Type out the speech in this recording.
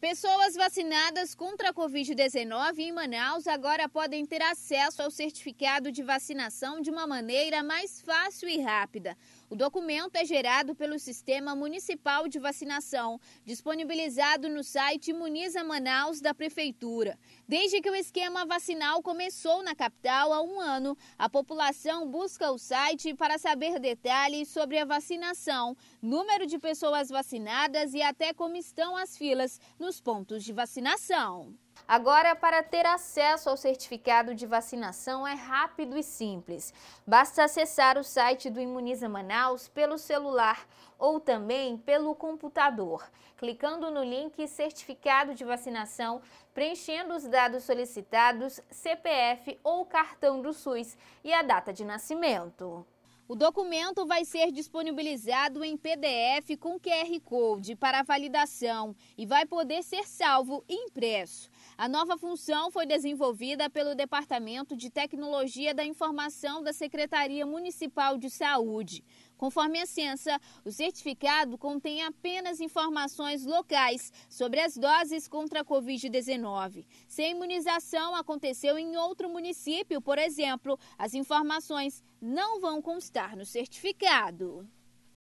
Pessoas vacinadas contra a Covid-19 em Manaus agora podem ter acesso ao certificado de vacinação de uma maneira mais fácil e rápida. O documento é gerado pelo Sistema Municipal de Vacinação, disponibilizado no site Imuniza Manaus da Prefeitura. Desde que o esquema vacinal começou na capital há um ano, a população busca o site para saber detalhes sobre a vacinação, número de pessoas vacinadas e até como estão as filas no nos pontos de vacinação. Agora, para ter acesso ao certificado de vacinação é rápido e simples. Basta acessar o site do Imuniza Manaus pelo celular ou também pelo computador, clicando no link Certificado de Vacinação, preenchendo os dados solicitados, CPF ou cartão do SUS e a data de nascimento. O documento vai ser disponibilizado em PDF com QR Code para validação e vai poder ser salvo impresso. A nova função foi desenvolvida pelo Departamento de Tecnologia da Informação da Secretaria Municipal de Saúde. Conforme a ciência, o certificado contém apenas informações locais sobre as doses contra a Covid-19. Se a imunização aconteceu em outro município, por exemplo, as informações não vão constar no certificado.